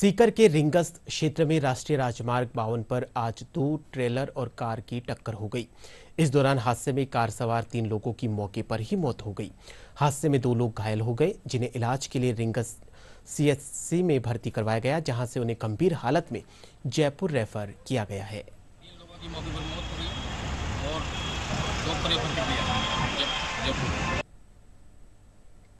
सीकर के रिंगस्त क्षेत्र में राष्ट्रीय राजमार्ग बावन पर आज दो ट्रेलर और कार की टक्कर हो गई इस दौरान हादसे में कार सवार तीन लोगों की मौके पर ही मौत हो गई हादसे में दो लोग घायल हो गए जिन्हें इलाज के लिए रिंगस सीएससी में भर्ती करवाया गया जहां से उन्हें गंभीर हालत में जयपुर रेफर किया गया है तीन लोगों की मौके पर मौत हो गई और